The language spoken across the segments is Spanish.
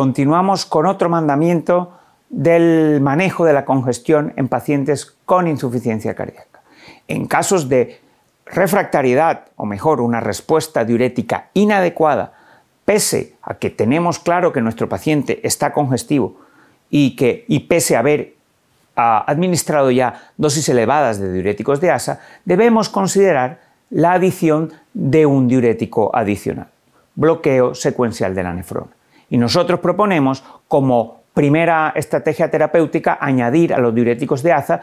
continuamos con otro mandamiento del manejo de la congestión en pacientes con insuficiencia cardíaca. En casos de refractariedad, o mejor, una respuesta diurética inadecuada, pese a que tenemos claro que nuestro paciente está congestivo y, que, y pese a haber ah, administrado ya dosis elevadas de diuréticos de ASA, debemos considerar la adición de un diurético adicional, bloqueo secuencial de la nefrona. Y nosotros proponemos como primera estrategia terapéutica añadir a los diuréticos de aza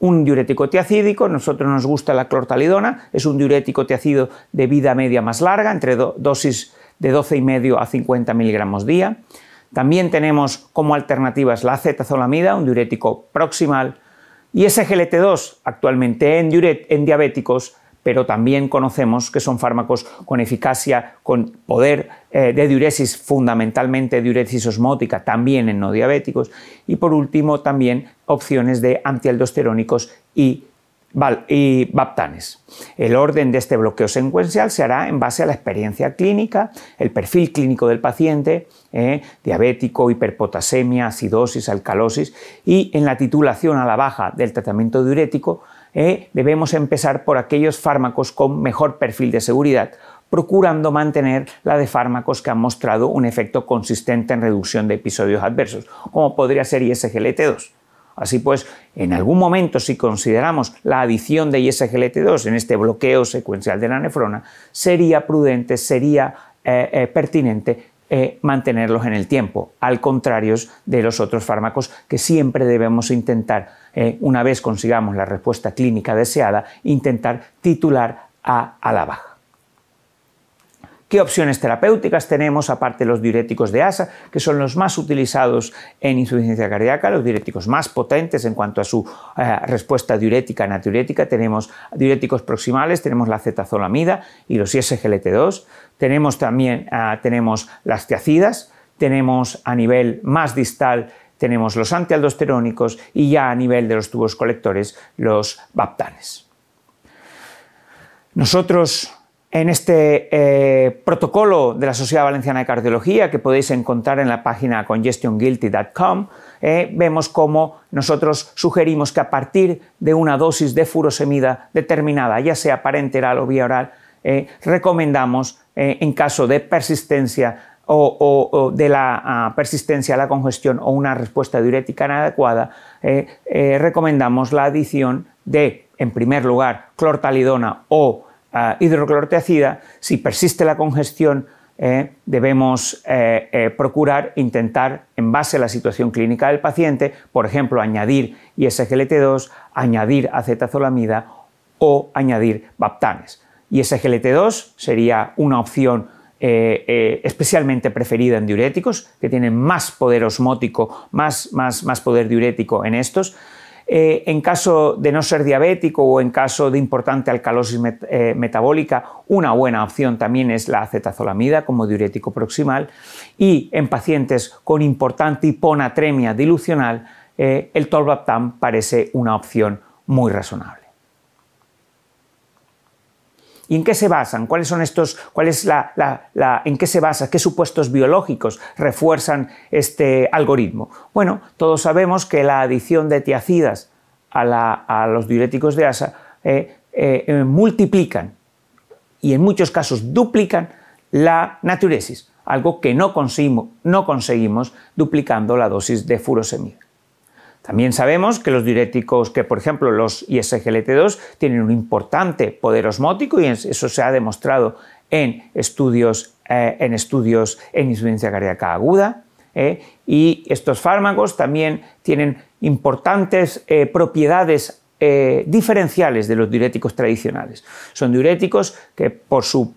un diurético tiacídico, nosotros nos gusta la clortalidona, es un diurético tiacido de vida media más larga, entre dosis de 12,5 a 50 miligramos día. También tenemos como alternativas la acetazolamida, un diurético proximal, y SGLT2, actualmente en diabéticos, pero también conocemos que son fármacos con eficacia, con poder eh, de diuresis, fundamentalmente diuresis osmótica, también en no diabéticos. Y por último, también opciones de antialdosterónicos y y Baptanes. El orden de este bloqueo secuencial se hará en base a la experiencia clínica, el perfil clínico del paciente, eh, diabético, hiperpotasemia, acidosis, alcalosis, y en la titulación a la baja del tratamiento diurético ¿eh? debemos empezar por aquellos fármacos con mejor perfil de seguridad, procurando mantener la de fármacos que han mostrado un efecto consistente en reducción de episodios adversos, como podría ser ISGLT2. Así pues, en algún momento, si consideramos la adición de ISGLT2 en este bloqueo secuencial de la nefrona, sería prudente, sería eh, eh, pertinente mantenerlos en el tiempo, al contrario de los otros fármacos que siempre debemos intentar eh, una vez consigamos la respuesta clínica deseada, intentar titular A la baja. ¿Qué opciones terapéuticas tenemos aparte los diuréticos de ASA, que son los más utilizados en insuficiencia cardíaca, los diuréticos más potentes en cuanto a su eh, respuesta diurética natriurética, Tenemos diuréticos proximales, tenemos la cetazolamida y los ISGLT2, tenemos también ah, tenemos las tiacidas, tenemos a nivel más distal tenemos los antialdosterónicos y ya a nivel de los tubos colectores los baptanes. Nosotros en este eh, protocolo de la Sociedad Valenciana de Cardiología que podéis encontrar en la página congestionguilty.com, eh, vemos cómo nosotros sugerimos que a partir de una dosis de furosemida determinada, ya sea parenteral o vía oral, eh, recomendamos en caso de persistencia o, de la ah, persistencia a la congestión o una respuesta diurética inadecuada, eh, eh, recomendamos la adición de, en primer lugar, clortalidona o ah, hidroclorteacida. Si persiste la congestión, eh, debemos procurar intentar, en base a la situación clínica del paciente, por ejemplo, añadir ISGLT2, añadir acetazolamida o añadir baptanes. ISGLT2 sería una opción eh, eh, especialmente preferida en diuréticos, que tienen más poder osmótico, más, más, más poder diurético en estos. Eh, en caso de no ser diabético o en caso de importante alcalosis metabólica, una buena opción también es la acetazolamida como diurético proximal. Y en pacientes con importante hiponatremia dilucional, el tolbaptam parece una opción muy razonable. ¿Y en qué se basan? ¿Cuáles son estos? ¿Cuál es en qué se basa? ¿Qué supuestos biológicos refuerzan este algoritmo? Bueno, todos sabemos que la adición de tiacidas a, los diuréticos de asa eh, eh, eh, multiplican y en muchos casos duplican la naturesis, algo que no, no conseguimos duplicando la dosis de furosemida. También sabemos que los diuréticos, que por ejemplo los ISGLT2, tienen un importante poder osmótico y eso se ha demostrado en estudios, eh, en, estudios en insuficiencia cardíaca aguda. Eh, y estos fármacos también tienen importantes eh, propiedades diferenciales de los diuréticos tradicionales. Son diuréticos que por su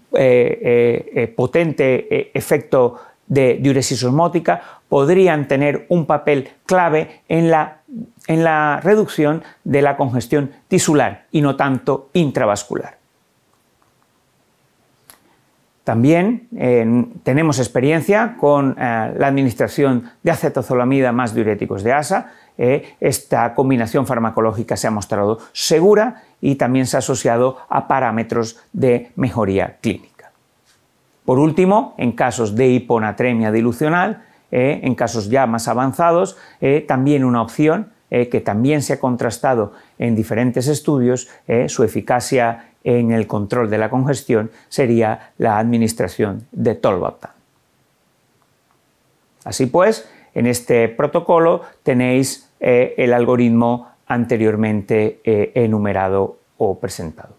potente efecto de diuresis osmótica podrían tener un papel clave en la, reducción de la congestión tisular y no tanto intravascular. También eh, tenemos experiencia con eh, la administración de acetazolamida más diuréticos de ASA. Eh, esta combinación farmacológica se ha mostrado segura y también se ha asociado a parámetros de mejoría clínica. Por último, en casos de hiponatremia dilucional, eh, en casos ya más avanzados, eh, también una opción eh, que también se ha contrastado en diferentes estudios, su eficacia en el control de la congestión sería la administración de tolvaptan. Así pues, en este protocolo tenéis el algoritmo anteriormente enumerado o presentado.